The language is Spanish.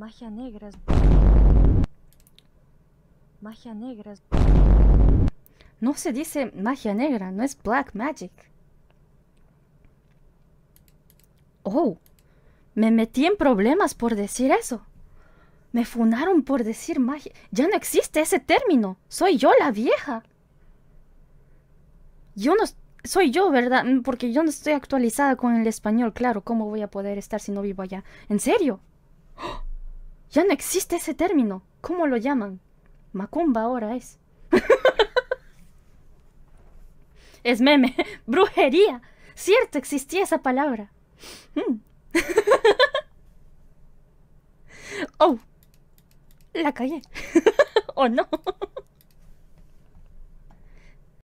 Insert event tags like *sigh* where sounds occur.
Magia negra. Magia negra. No se dice magia negra, no es black magic. Oh, me metí en problemas por decir eso. Me funaron por decir magia. Ya no existe ese término. Soy yo la vieja. Yo no... Soy yo, ¿verdad? Mm, porque yo no estoy actualizada con el español, claro. ¿Cómo voy a poder estar si no vivo allá? ¿En serio? Ya no existe ese término. ¿Cómo lo llaman? Macumba ahora es. *laughs* es meme. *laughs* Brujería. Cierto, existía esa palabra. Mm. *laughs* oh, la callé ¿O oh, no?